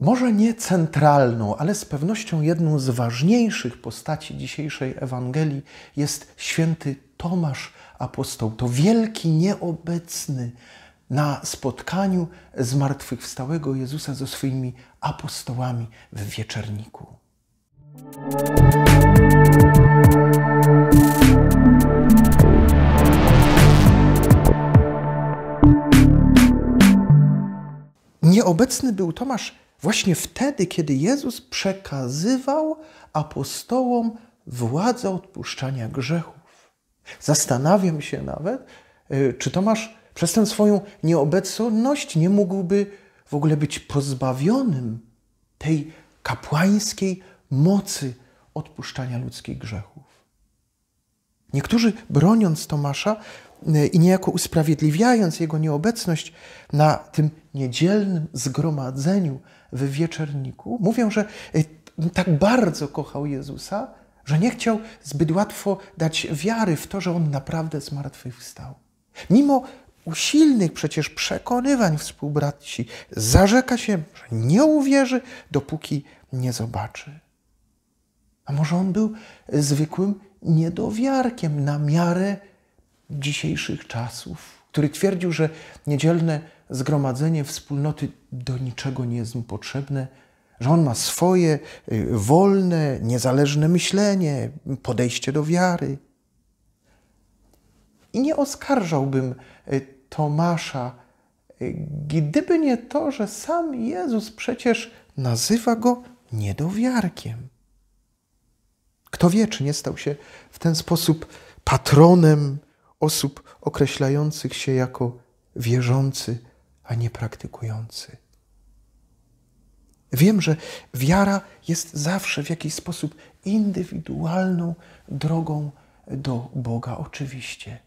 może nie centralną, ale z pewnością jedną z ważniejszych postaci dzisiejszej Ewangelii jest święty Tomasz Apostoł. To wielki nieobecny na spotkaniu zmartwychwstałego Jezusa ze swoimi apostołami w wieczerniku. Nieobecny był Tomasz Właśnie wtedy, kiedy Jezus przekazywał apostołom władzę odpuszczania grzechów. Zastanawiam się nawet, y, czy Tomasz przez tę swoją nieobecność nie mógłby w ogóle być pozbawionym tej kapłańskiej mocy odpuszczania ludzkich grzechów. Niektórzy, broniąc Tomasza, Y, i niejako usprawiedliwiając jego nieobecność na tym niedzielnym zgromadzeniu w wieczerniku, mówią, że y, tak bardzo kochał Jezusa, że nie chciał zbyt łatwo dać wiary w to, że on naprawdę zmartwychwstał. Mimo usilnych przecież przekonywań współbraci, zarzeka się, że nie uwierzy, dopóki nie zobaczy. A może on był y, zwykłym niedowiarkiem na miarę dzisiejszych czasów, który twierdził, że niedzielne zgromadzenie wspólnoty do niczego nie jest mu potrzebne, że on ma swoje y, wolne, niezależne myślenie, podejście do wiary. I nie oskarżałbym y, Tomasza, y, gdyby nie to, że sam Jezus przecież nazywa go niedowiarkiem. Kto wie, czy nie stał się w ten sposób patronem osób określających się jako wierzący, a nie praktykujący. Wiem, że wiara jest zawsze w jakiś sposób indywidualną drogą do Boga, oczywiście.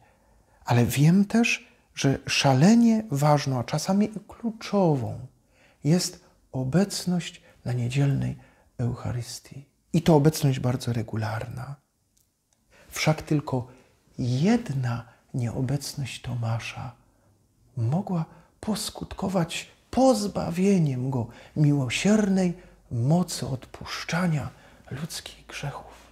Ale wiem też, że szalenie ważną, a czasami kluczową jest obecność na niedzielnej Eucharystii. I to obecność bardzo regularna. Wszak tylko jedna nieobecność Tomasza mogła poskutkować pozbawieniem go miłosiernej mocy odpuszczania ludzkich grzechów.